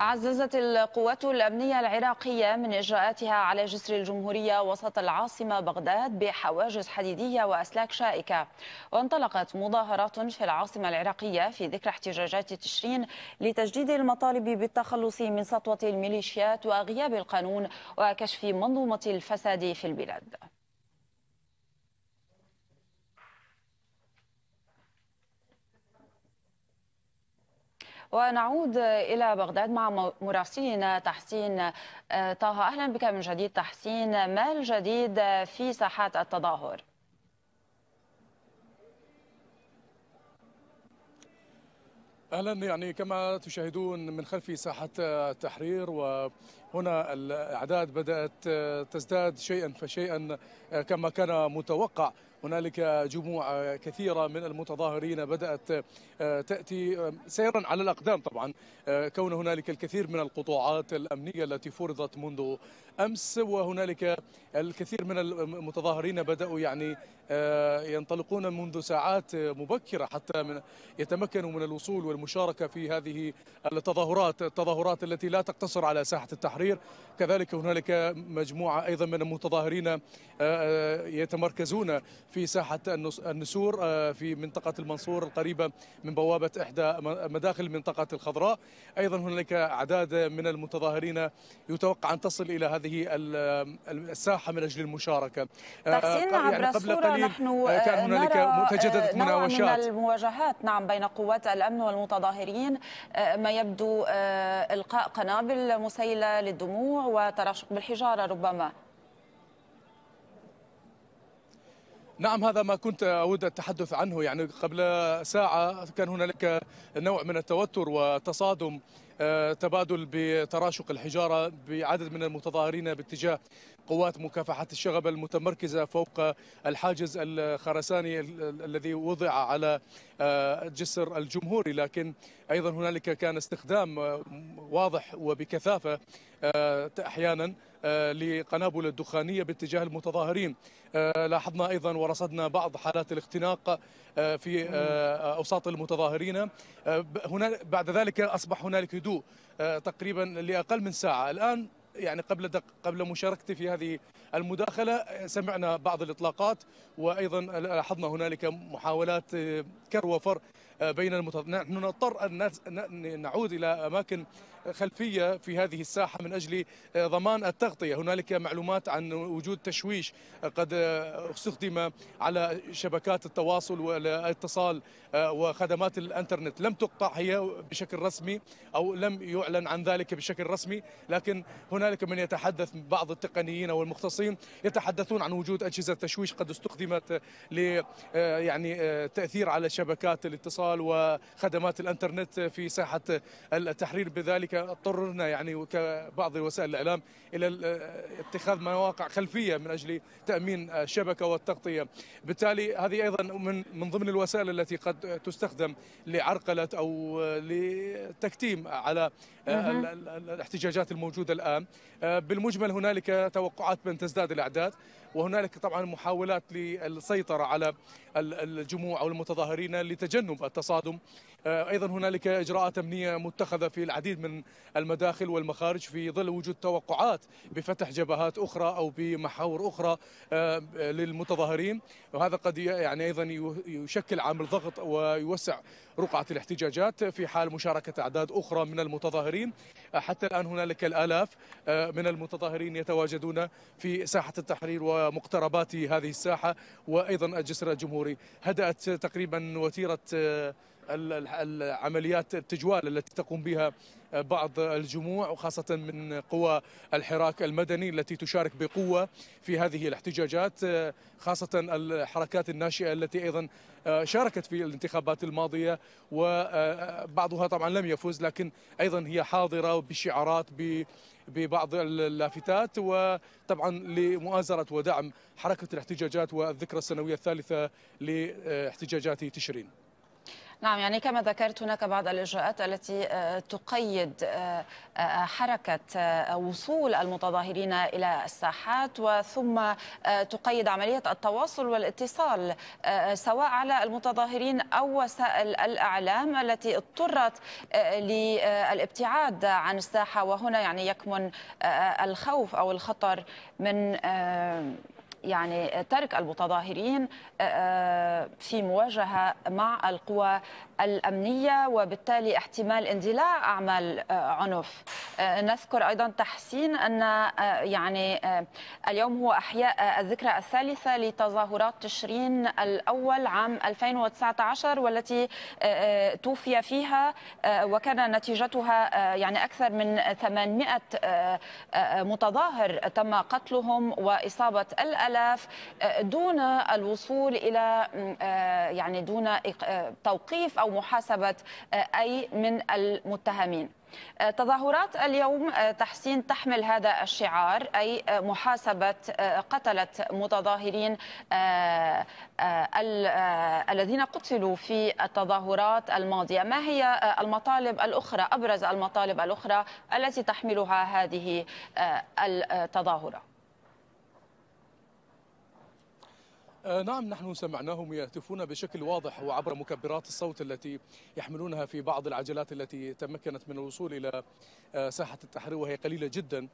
عززت القوات الأمنية العراقية من إجراءاتها على جسر الجمهورية وسط العاصمة بغداد بحواجز حديدية وأسلاك شائكة وانطلقت مظاهرات في العاصمة العراقية في ذكرى احتجاجات تشرين لتجديد المطالب بالتخلص من سطوة الميليشيات وغياب القانون وكشف منظومة الفساد في البلاد ونعود إلى بغداد مع مراسلنا تحسين آه، طه أهلا بك من جديد تحسين ما الجديد في ساحات التظاهر؟ اهلا يعني كما تشاهدون من خلفي ساحه التحرير وهنا الاعداد بدات تزداد شيئا فشيئا آه، كما كان متوقع هنالك جموع كثيرة من المتظاهرين بدأت آه، تأتي آه، سيرا على الأقدام طبعا آه، كون هنالك الكثير من القطوعات الأمنية التي فرضت منذ امس وهنالك الكثير من المتظاهرين بداوا يعني آه، ينطلقون منذ ساعات مبكره حتى من يتمكنوا من الوصول والمشاركه في هذه التظاهرات، التظاهرات التي لا تقتصر على ساحه التحرير، كذلك هنالك مجموعه ايضا من المتظاهرين آه، آه، يتمركزون في ساحه النسور في منطقه المنصور القريبه من بوابه احدى مداخل المنطقه الخضراء، ايضا هنالك اعداد من المتظاهرين يتوقع ان تصل الى هذه هذه الساحه من اجل المشاركه آه، تحسين يعني عبر قبل الصورة قليل نحن آه، كان آه، هنالك تجددت مناوشات من المواجهات نعم بين قوات الامن والمتظاهرين ما يبدو القاء قنابل مسيله للدموع وتراشق بالحجاره ربما نعم هذا ما كنت أود التحدث عنه يعني قبل ساعة كان هنالك نوع من التوتر وتصادم آه، تبادل بتراشق الحجارة بعدد من المتظاهرين باتجاه قوات مكافحة الشغب المتمركزة فوق الحاجز الخرساني الذي وضع على آه، جسر الجمهوري لكن أيضا هنالك كان استخدام آه، واضح وبكثافة آه، أحيانا لقنابل الدخانية باتجاه المتظاهرين لاحظنا أيضا ورصدنا بعض حالات الاختناق في أوساط المتظاهرين هنا بعد ذلك أصبح هنالك هدوء تقريبا لأقل من ساعة الآن يعني قبل دق قبل مشاركتي في هذه المداخله سمعنا بعض الاطلاقات وايضا لاحظنا هنالك محاولات آه، كر وفر آه، بين المتظاهرين نحن نضطر ان نعود الى اماكن خلفيه في هذه الساحه من اجل آه، ضمان التغطيه، هنالك معلومات عن وجود تشويش آه، قد آه، استخدم على شبكات التواصل والاتصال وخدمات الانترنت، لم تقطع هي بشكل رسمي او لم يعلن عن ذلك بشكل رسمي، لكن هنالك من يتحدث بعض التقنيين او المختصين يتحدثون عن وجود اجهزه تشويش قد استخدمت ل يعني تاثير على شبكات الاتصال وخدمات الانترنت في ساحه التحرير بذلك اضطررنا يعني كبعض وسائل الاعلام الى اتخاذ مواقع خلفيه من اجل تامين الشبكه والتغطيه بالتالي هذه ايضا من من ضمن الوسائل التي قد تستخدم لعرقله او لتكتيم على الاحتجاجات الموجوده الان بالمجمل هنالك توقعات بان تزداد الاعداد وهنالك طبعا محاولات للسيطره على الجموع او المتظاهرين لتجنب التصادم ايضا هنالك اجراءات امنيه متخذه في العديد من المداخل والمخارج في ظل وجود توقعات بفتح جبهات أخرى أو بمحاور أخرى آه، للمتظاهرين وهذا قد يعني أيضا يشكل عامل ضغط ويوسع رقعة الاحتجاجات في حال مشاركة أعداد أخرى من المتظاهرين آه، حتى الآن هنالك الآلاف آه، من المتظاهرين يتواجدون في ساحة التحرير ومقتربات هذه الساحة وأيضا الجسر الجمهوري هدأت تقريبا وتيرة العمليات التجوال التي تقوم بها بعض الجموع وخاصة من قوى الحراك المدني التي تشارك بقوة في هذه الاحتجاجات خاصة الحركات الناشئة التي أيضا آه، شاركت في الانتخابات الماضية وبعضها آه، طبعا لم يفوز لكن أيضا هي حاضرة بشعارات ببعض اللافتات وطبعا لمؤازرة ودعم حركة الاحتجاجات والذكرى السنوية الثالثة لاحتجاجات تشرين نعم يعني كما ذكرت هناك بعض الإجراءات التي آه، تقيد آه، آه، حركة وصول المتظاهرين إلى الساحات وثم تقيد عملية التواصل والاتصال سواء على المتظاهرين أو وسائل الإعلام التي اضطرت للابتعاد عن الساحة وهنا يعني يكمن الخوف أو الخطر من يعني ترك المتظاهرين آه، آه، في مواجهة مع القوى الأمنية وبالتالي احتمال اندلاع أعمال آه، عنف نذكر أيضا تحسين أن يعني اليوم هو أحياء الذكرى الثالثة لتظاهرات تشرين الأول عام 2019 والتي توفي فيها وكان نتيجتها يعني أكثر من 800 متظاهر تم قتلهم وإصابة الألم الاف آه، دون الوصول الى آه، يعني دون آه، توقيف او محاسبه اي من المتهمين تظاهرات اليوم تحسين تحمل هذا الشعار اي محاسبه قتله متظاهرين الذين قتلوا في التظاهرات الماضيه، ما هي المطالب الاخرى ابرز المطالب الاخرى التي تحملها هذه التظاهره؟ آه، نعم نحن سمعناهم يهتفون بشكل واضح وعبر مكبرات الصوت التي يحملونها في بعض العجلات التي تمكنت من الوصول إلى آه، ساحة التحرير وهي قليلة جدا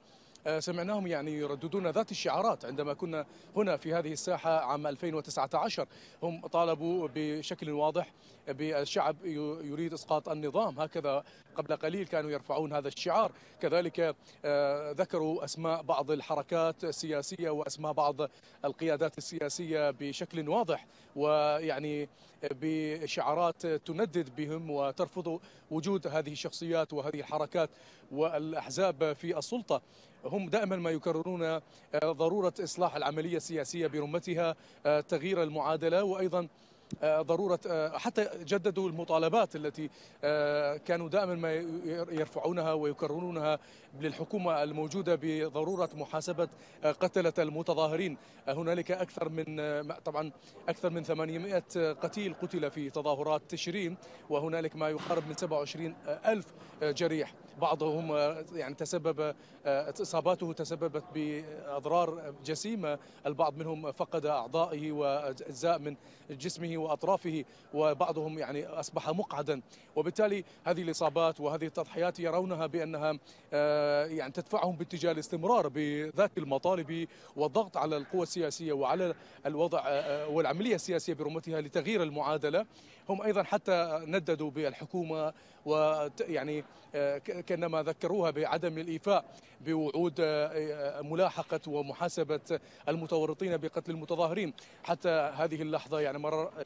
آه، سمعناهم يعني يرددون ذات الشعارات عندما كنا هنا في هذه الساحة عام 2019 هم طالبوا بشكل واضح بالشعب يريد إسقاط النظام هكذا قبل قليل كانوا يرفعون هذا الشعار كذلك آه، ذكروا أسماء بعض الحركات السياسية وأسماء بعض القيادات السياسية بشكل واضح ويعني بشعارات تندد بهم وترفض وجود هذه الشخصيات وهذه الحركات والأحزاب في السلطة هم دائما ما يكررون آه، ضرورة إصلاح العملية السياسية برمتها آه، تغيير المعادلة وأيضا آه، ضروره آه، حتى جددوا المطالبات التي آه، كانوا دائما ما يرفعونها ويكررونها للحكومه الموجوده بضروره محاسبه قتله المتظاهرين هنالك اكثر من طبعا اكثر من 800 قتيل قتل في تظاهرات تشرين وهنالك ما يقارب من 27 ألف جريح بعضهم يعني تسبب إصاباته تسببت بأضرار جسيمة البعض منهم فقد أعضائه وأجزاء من جسمه واطرافه وبعضهم يعني اصبح مقعدا وبالتالي هذه الاصابات وهذه التضحيات يرونها بانها آه، يعني تدفعهم باتجاه الاستمرار بذات المطالب والضغط على القوى السياسيه وعلى الوضع آه، آه، والعمليه السياسيه برمتها لتغيير المعادله هم ايضا حتى نددوا بالحكومه ويعني آه، كانما ذكروها بعدم الايفاء بوعود آه، آه، ملاحقه ومحاسبه المتورطين بقتل المتظاهرين حتى هذه اللحظه يعني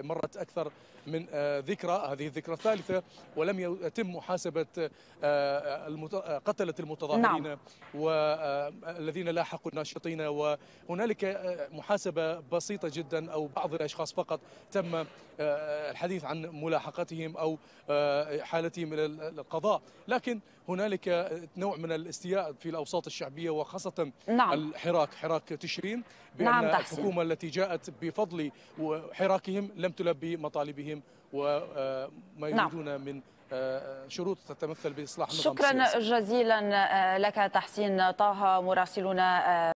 مرت اكثر من ذكرى هذه الذكرى الثالثه ولم يتم محاسبه قتله المتظاهرين نعم. والذين لاحقوا الناشطين وهنالك محاسبه بسيطه جدا او بعض الاشخاص فقط تم الحديث عن ملاحقتهم او حالتهم عليهم الى القضاء لكن هنالك نوع من الاستياء في الاوساط الشعبيه وخاصه نعم. الحراك حراك تشرين بان نعم تحسن. الحكومه التي جاءت بفضل حراكهم لم تلبي مطالبهم وما آه، نعم. يريدون نعم. من آه، شروط تتمثل باصلاح النظام شكرا جزيلا آه، لك تحسين طه مراسلنا